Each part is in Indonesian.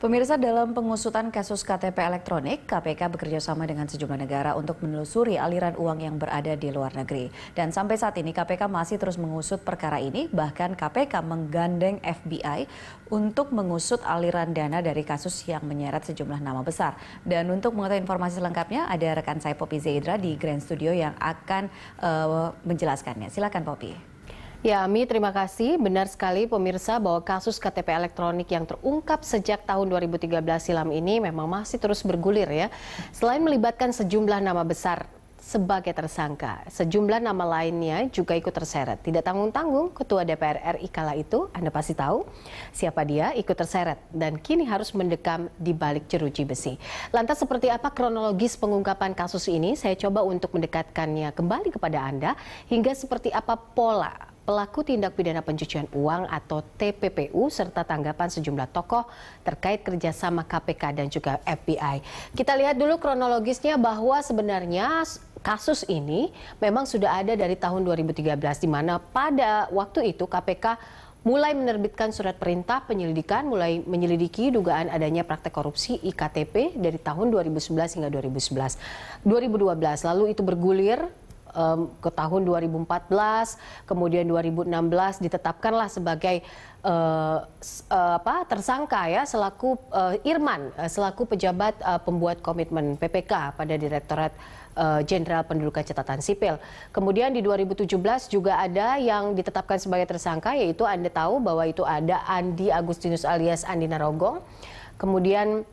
Pemirsa dalam pengusutan kasus KTP elektronik, KPK bekerja sama dengan sejumlah negara untuk menelusuri aliran uang yang berada di luar negeri. Dan sampai saat ini KPK masih terus mengusut perkara ini, bahkan KPK menggandeng FBI untuk mengusut aliran dana dari kasus yang menyeret sejumlah nama besar. Dan untuk mengetahui informasi selengkapnya ada rekan saya Popi Zaidra di Grand Studio yang akan uh, menjelaskannya. Silakan Popi. Ya, Ami, terima kasih. Benar sekali pemirsa bahwa kasus KTP elektronik yang terungkap sejak tahun 2013 silam ini memang masih terus bergulir ya. Selain melibatkan sejumlah nama besar sebagai tersangka, sejumlah nama lainnya juga ikut terseret. Tidak tanggung-tanggung, Ketua DPR RI kala itu, Anda pasti tahu siapa dia, ikut terseret dan kini harus mendekam di balik jeruji besi. Lantas seperti apa kronologis pengungkapan kasus ini? Saya coba untuk mendekatkannya kembali kepada Anda hingga seperti apa pola pelaku tindak pidana pencucian uang atau TPPU serta tanggapan sejumlah tokoh terkait kerjasama KPK dan juga FBI. Kita lihat dulu kronologisnya bahwa sebenarnya kasus ini memang sudah ada dari tahun 2013 di mana pada waktu itu KPK mulai menerbitkan surat perintah penyelidikan mulai menyelidiki dugaan adanya praktek korupsi IKTP dari tahun 2011 hingga 2011. 2012 lalu itu bergulir um, ke tahun 2014, kemudian 2016 ditetapkanlah sebagai uh, uh, apa tersangka ya selaku uh, Irman selaku pejabat uh, pembuat komitmen PPK pada Direktorat Jenderal uh, Pendudukan Catatan Sipil. Kemudian di 2017 juga ada yang ditetapkan sebagai tersangka yaitu Anda tahu bahwa itu ada Andi Agustinus alias Andi Narogong. Kemudian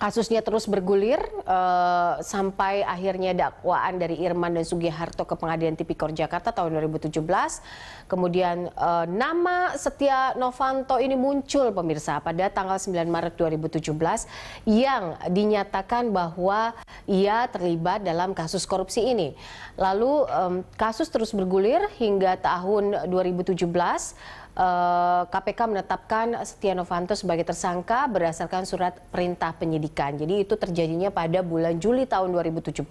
Kasusnya terus bergulir uh, sampai akhirnya dakwaan dari Irman dan Sugiharto ke Pengadilan Tipikor Jakarta tahun 2017. Kemudian uh, nama Setia Novanto ini muncul pemirsa pada tanggal 9 Maret 2017 yang dinyatakan bahwa ia terlibat dalam kasus korupsi ini. Lalu um, kasus terus bergulir hingga tahun 2017 KPK eh, menetapkan Setia Novanto sebagai tersangka berdasarkan surat perintah penyidikan. Jadi itu terjadinya pada bulan Juli tahun 2017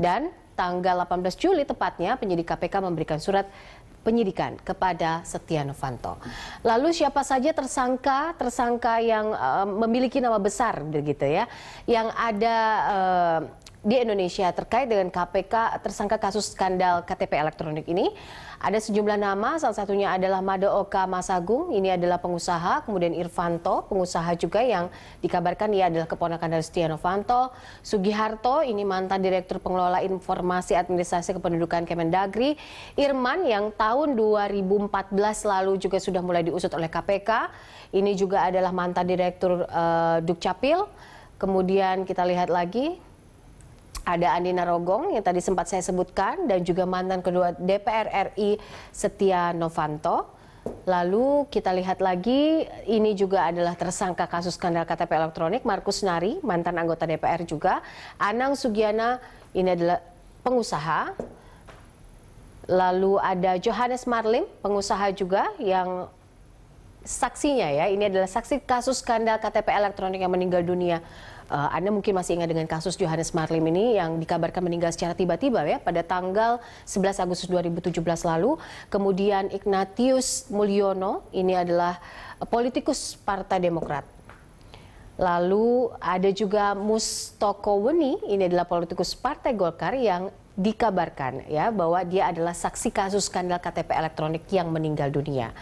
dan tanggal 18 Juli tepatnya penyidik KPK memberikan surat penyidikan kepada Setia Novanto. Lalu siapa saja tersangka tersangka yang uh, memiliki nama besar begitu ya, yang ada uh, di Indonesia terkait dengan KPK tersangka kasus skandal KTP elektronik ini. Ada sejumlah nama, salah satunya adalah Madaoka Masagung, ini adalah pengusaha, kemudian Irvanto, pengusaha juga yang dikabarkan ia adalah keponakan dari Setia Novanto, Sugiharto, ini mantan Direktur Pengelola Informasi Administrasi Kependudukan Kemendagri, Irman yang tahun 2014 lalu juga sudah mulai diusut oleh KPK, ini juga adalah mantan Direktur uh, Dukcapil, kemudian kita lihat lagi ada Andi Narogong yang tadi sempat saya sebutkan dan juga mantan kedua DPR RI Setia Novanto. Lalu kita lihat lagi ini juga adalah tersangka kasus skandal KTP elektronik Markus Nari, mantan anggota DPR juga. Anang Sugiana ini adalah pengusaha. Lalu ada Johannes Marlim, pengusaha juga yang saksinya ya. Ini adalah saksi kasus skandal KTP elektronik yang meninggal dunia. Uh, Anda mungkin masih ingat dengan kasus Johannes Marlim ini yang dikabarkan meninggal secara tiba-tiba ya pada tanggal 11 Agustus 2017 lalu. Kemudian Ignatius Mulyono ini adalah eh, politikus Partai Demokrat. Lalu ada juga Mustoko Weni, ini adalah politikus Partai Golkar yang dikabarkan ya bahwa dia adalah saksi kasus skandal KTP elektronik yang meninggal dunia.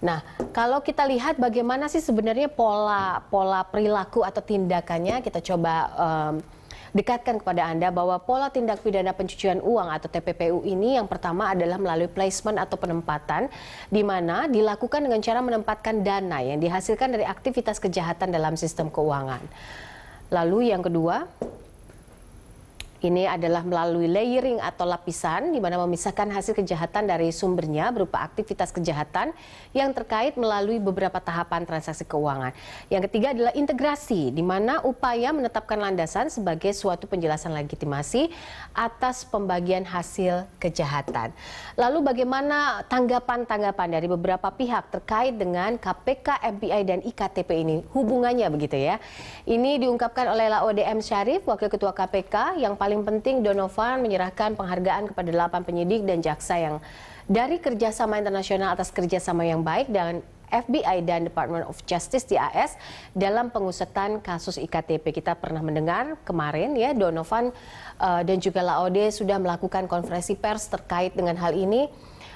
Nah, kalau kita lihat bagaimana sih sebenarnya pola pola perilaku atau tindakannya, kita coba um, dekatkan kepada Anda bahwa pola tindak pidana pencucian uang atau TPPU ini yang pertama adalah melalui placement atau penempatan di mana dilakukan dengan cara menempatkan dana yang dihasilkan dari aktivitas kejahatan dalam sistem keuangan. Lalu yang kedua, ini adalah melalui layering atau lapisan di mana memisahkan hasil kejahatan dari sumbernya berupa aktivitas kejahatan yang terkait melalui beberapa tahapan transaksi keuangan. Yang ketiga adalah integrasi di mana upaya menetapkan landasan sebagai suatu penjelasan legitimasi atas pembagian hasil kejahatan. Lalu bagaimana tanggapan-tanggapan dari beberapa pihak terkait dengan KPK, FBI dan IKTP ini? Hubungannya begitu ya. Ini diungkapkan oleh LAODM Syarif, Wakil Ketua KPK yang paling paling penting Donovan menyerahkan penghargaan kepada delapan penyidik dan jaksa yang dari kerjasama internasional atas kerjasama yang baik dan FBI dan Department of Justice di AS dalam pengusutan kasus IKTP. Kita pernah mendengar kemarin ya Donovan uh, dan juga Laode sudah melakukan konferensi pers terkait dengan hal ini.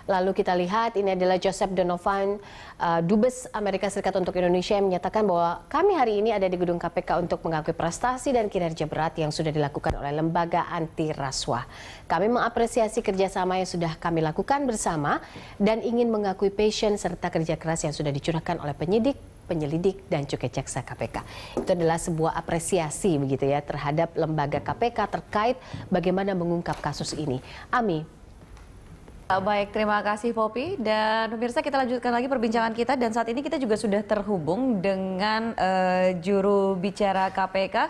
Lalu kita lihat ini adalah Joseph Donovan, uh, Dubes Amerika Serikat untuk Indonesia yang menyatakan bahwa kami hari ini ada di gedung KPK untuk mengakui prestasi dan kinerja berat yang sudah dilakukan oleh lembaga anti rasuah. Kami mengapresiasi kerjasama yang sudah kami lakukan bersama dan ingin mengakui passion serta kerja keras yang sudah dicurahkan oleh penyidik, penyelidik, dan juga jaksa KPK. Itu adalah sebuah apresiasi begitu ya terhadap lembaga KPK terkait bagaimana mengungkap kasus ini. Ami, Eh, baik, terima kasih Popi. Dan pemirsa kita lanjutkan lagi perbincangan kita dan saat ini kita juga sudah terhubung dengan uh, juru bicara KPK uh,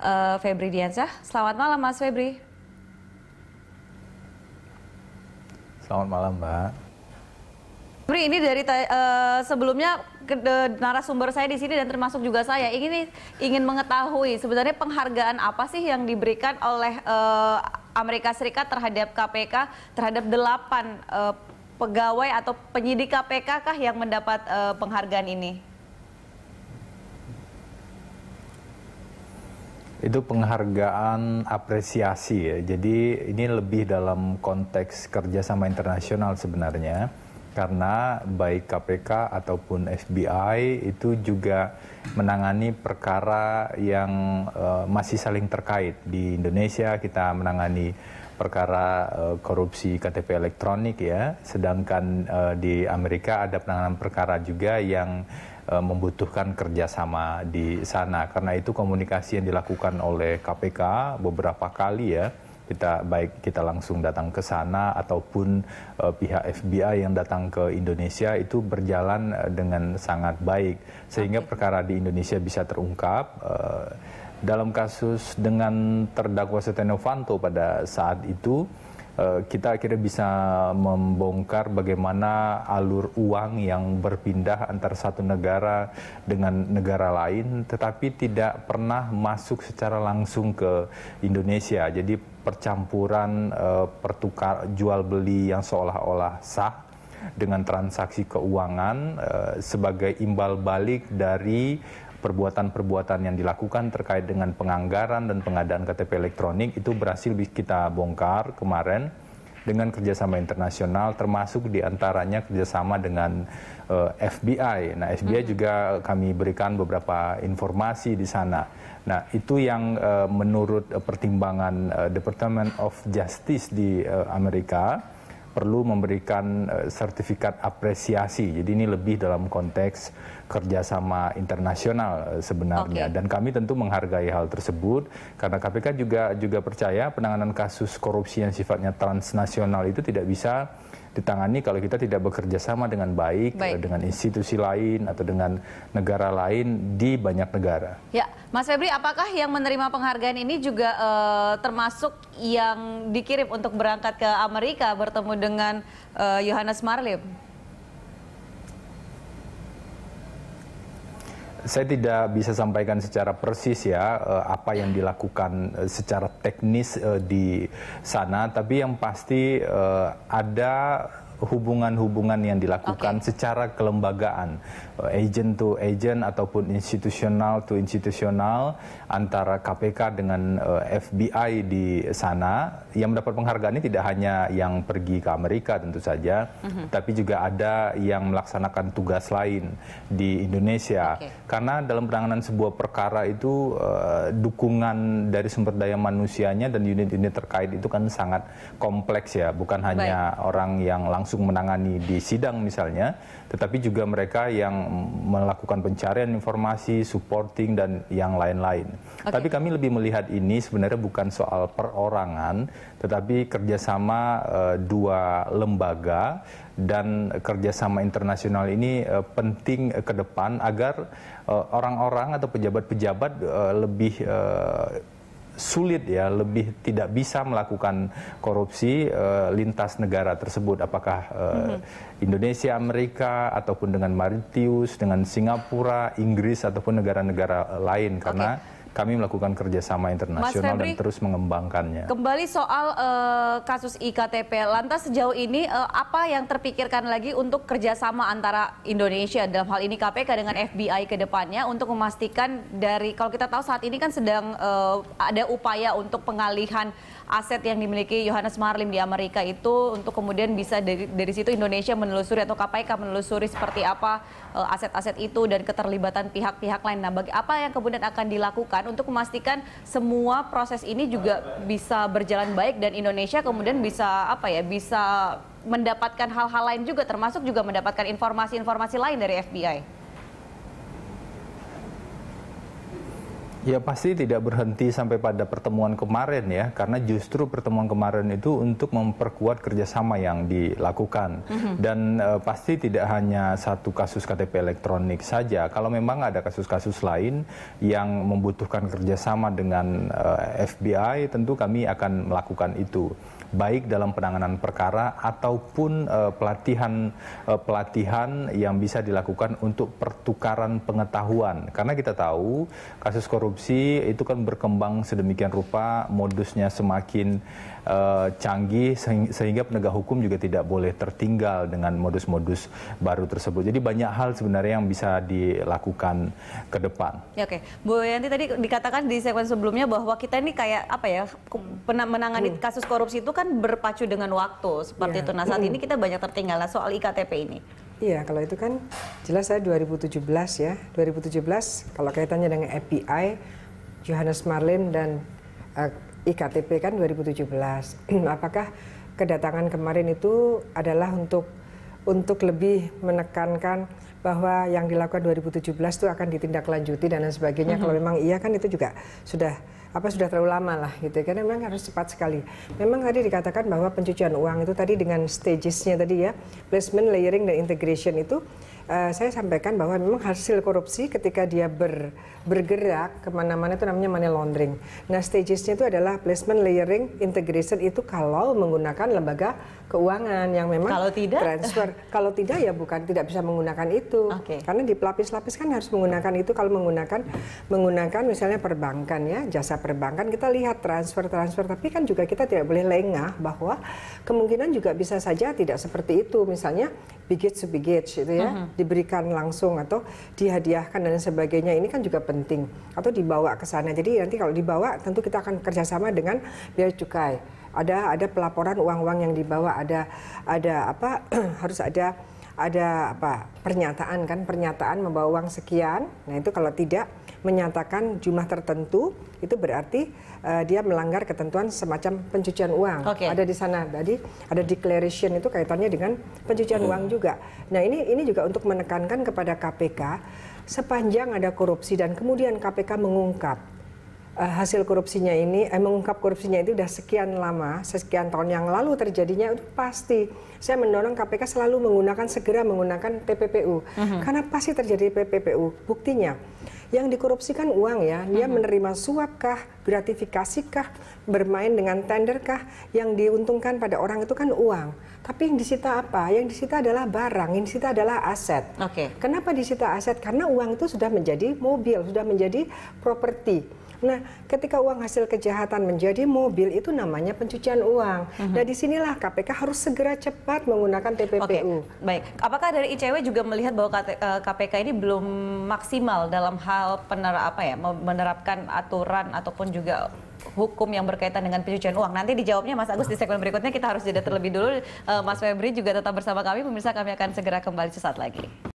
eh, Febri Diansyah. Selamat malam Mas Febri. Selamat malam Mbak. Febri ini dari uh, sebelumnya ke, narasumber saya di sini dan termasuk juga saya ingin ingin mengetahui sebenarnya penghargaan apa sih yang diberikan oleh uh, Amerika Serikat terhadap KPK terhadap delapan uh, pegawai atau penyidik KPK kah yang mendapat uh, penghargaan ini? Itu penghargaan apresiasi ya. Jadi ini lebih dalam konteks kerjasama internasional sebenarnya karena baik KPK ataupun FBI itu juga menangani perkara yang uh, masih saling terkait. Di Indonesia kita menangani perkara uh, korupsi KTP elektronik ya, sedangkan uh, di Amerika ada penanganan perkara juga yang membutuhkan kerjasama di sana. Karena itu komunikasi yang dilakukan oleh KPK beberapa kali ya kita baik kita langsung datang ke sana ataupun uh, pihak FBI yang datang ke Indonesia itu berjalan uh, dengan sangat baik sehingga okay. perkara di Indonesia bisa terungkap uh, dalam kasus dengan terdakwa Setia Novanto pada saat itu Eh, kita akhirnya bisa membongkar bagaimana alur uang yang berpindah antar satu negara dengan negara lain, tetapi tidak pernah masuk secara langsung ke Indonesia. Jadi percampuran uh, pertukar jual beli yang seolah-olah sah dengan transaksi keuangan uh, sebagai imbal balik dari perbuatan-perbuatan yang dilakukan terkait dengan penganggaran dan pengadaan KTP elektronik itu berhasil kita bongkar kemarin dengan kerjasama internasional termasuk diantaranya kerjasama dengan uh, eh, FBI. Nah FBI hmm. juga kami berikan beberapa informasi di sana. Nah itu yang uh, menurut eh, pertimbangan uh, Department of Justice di uh, Amerika perlu memberikan uh, sertifikat apresiasi. Jadi ini lebih dalam konteks kerjasama internasional sebenarnya okay. dan kami tentu menghargai hal tersebut karena KPK juga juga percaya penanganan kasus korupsi yang sifatnya transnasional itu tidak bisa ditangani kalau kita tidak bekerja sama dengan baik, eh, baik. dengan institusi lain atau dengan negara lain di banyak negara. Ya, Mas Febri, apakah yang menerima penghargaan ini juga eh, termasuk yang dikirim untuk berangkat ke Amerika bertemu dengan eh, Johannes Marlim? saya tidak bisa sampaikan secara persis ya eh, apa yang dilakukan eh, secara teknis eh, di sana, tapi yang pasti ada hubungan-hubungan yang dilakukan okay. secara kelembagaan, agent to agent ataupun institusional to institusional antara KPK dengan eh, FBI di sana yang mendapat penghargaan ini tidak hanya yang pergi ke Amerika tentu saja, mm -hmm. tapi juga ada yang melaksanakan tugas lain di Indonesia. Okay. Karena dalam penanganan sebuah perkara itu eh, dukungan dari sumber daya manusianya dan unit-unit terkait itu kan sangat kompleks ya, bukan Baik. hanya orang yang langsung langsung menangani di sidang misalnya, tetapi juga mereka yang melakukan pencarian informasi, supporting dan yang lain-lain. Okay. Tapi kami lebih melihat ini sebenarnya bukan soal perorangan, tetapi kerjasama uh, dua lembaga dan kerjasama internasional ini uh, penting uh, ke depan agar eh, orang-orang uh, atau pejabat-pejabat uh, lebih uh, sulit ya, lebih tidak bisa melakukan korupsi uh, lintas negara tersebut. Apakah uh, mm -hmm. Indonesia, Amerika, ataupun dengan Mauritius, dengan Singapura, Inggris, ataupun negara-negara eh, lain. Karena okay kami melakukan kerjasama internasional Febri, dan terus mengembangkannya. Kembali soal uh, kasus IKTP, lantas sejauh ini uh, apa yang terpikirkan lagi untuk kerjasama antara Indonesia dalam hal ini KPK dengan FBI ke depannya untuk memastikan dari kalau kita tahu saat ini kan sedang uh, ada upaya untuk pengalihan aset yang dimiliki Yohanes Marlim di Amerika itu untuk kemudian bisa dari, dari situ Indonesia menelusuri atau KPK menelusuri seperti apa Eh, aset-aset itu dan keterlibatan pihak-pihak lain. Nah, bagi apa yang kemudian akan dilakukan untuk memastikan semua proses ini juga bisa berjalan baik dan Indonesia kemudian bisa apa ya, bisa mendapatkan hal-hal lain juga termasuk juga mendapatkan informasi-informasi lain dari FBI. Ya pasti tidak berhenti sampai pada pertemuan kemarin ya, karena justru pertemuan kemarin itu untuk memperkuat kerjasama yang dilakukan. Mm -hmm. Dan e, pasti tidak hanya satu kasus KTP elektronik saja. Kalau memang ada kasus-kasus lain yang membutuhkan kerjasama dengan e, eh, FBI, tentu kami akan melakukan itu baik dalam penanganan perkara ataupun uh, pelatihan uh, pelatihan yang bisa dilakukan untuk pertukaran pengetahuan. Karena kita tahu kasus korupsi itu kan berkembang sedemikian rupa, modusnya semakin Eh, canggih sehingga penegak hukum juga tidak boleh tertinggal dengan modus-modus baru tersebut. Jadi banyak hal sebenarnya yang bisa dilakukan ke depan. Ya, Oke, okay. Bu Yanti tadi dikatakan di segmen sebelumnya bahwa kita ini kayak apa ya menangani hmm. kasus korupsi itu kan berpacu dengan waktu seperti ya. itu. Nah saat hmm. ini kita banyak tertinggal lah soal IKTP ini. Iya, kalau itu kan jelas saya 2017 ya. 2017 kalau kaitannya dengan FBI, Johannes Marlin dan uh, IKTP kan 2017. Apakah kedatangan kemarin itu adalah untuk untuk lebih menekankan bahwa yang dilakukan 2017 itu akan ditindaklanjuti dan lain sebagainya. Mm -hmm. Kalau memang iya kan itu juga sudah apa sudah terlalu lama lah gitu ya. karena memang harus cepat sekali. Memang tadi dikatakan bahwa pencucian uang itu tadi dengan stagesnya tadi ya placement, layering dan integration itu Eh, saya sampaikan bahwa memang hasil korupsi ketika dia ber, bergerak kemana-mana itu namanya money laundering. Nah stagesnya itu adalah placement, layering, integration itu kalau menggunakan lembaga keuangan yang memang kalau tidak transfer. kalau tidak ya bukan tidak bisa menggunakan itu. Okay. Karena di pelapis-lapis kan harus menggunakan itu kalau menggunakan menggunakan misalnya perbankan ya jasa perbankan kita lihat transfer-transfer tapi kan juga kita tidak boleh lengah bahwa kemungkinan juga bisa saja tidak seperti itu misalnya bigit to gitu ya. Mm -hmm diberikan langsung atau dihadiahkan dan sebagainya ini kan juga penting atau dibawa ke sana. Jadi nanti kalau dibawa tentu kita akan kerjasama dengan biaya cukai. Ada ada pelaporan uang-uang yang dibawa, ada ada apa harus ada ada apa pernyataan kan pernyataan membawa uang sekian. Nah itu kalau tidak menyatakan jumlah tertentu itu berarti uh, dia melanggar ketentuan semacam pencucian uang. Okay. Ada di sana. tadi ada declaration itu kaitannya dengan pencucian hmm. uang juga. Nah, ini ini juga untuk menekankan kepada KPK sepanjang ada korupsi dan kemudian KPK mengungkap uh, hasil korupsinya ini, eh, mengungkap korupsinya itu sudah sekian lama, sekian tahun yang lalu terjadinya itu pasti. Saya mendorong KPK selalu menggunakan segera menggunakan TPPU -hmm. karena pasti terjadi TPPU. Buktinya yang dikorupsikan uang ya dia menerima suap kah gratifikasi bermain dengan tender yang diuntungkan pada orang itu kan uang. Tapi yang disita apa? Yang disita adalah barang, yang disita adalah aset. Oke. Okay. Kenapa disita aset? Karena uang itu sudah menjadi mobil, sudah menjadi properti. Nah, ketika uang hasil kejahatan menjadi mobil itu namanya pencucian uang. Mm-hmm. Nah, disinilah KPK harus segera cepat menggunakan TPPU. Okay. Baik, apakah dari ICW juga melihat bahwa KPK eh, ini belum maksimal dalam hal pener apa ya menerapkan aturan ataupun juga juga hukum yang berkaitan dengan pencucian uang. Nanti dijawabnya Mas Agus di segmen berikutnya kita harus jeda terlebih dulu. Eh, Mas Febri juga tetap bersama kami. Pemirsa kami akan segera kembali sesaat lagi.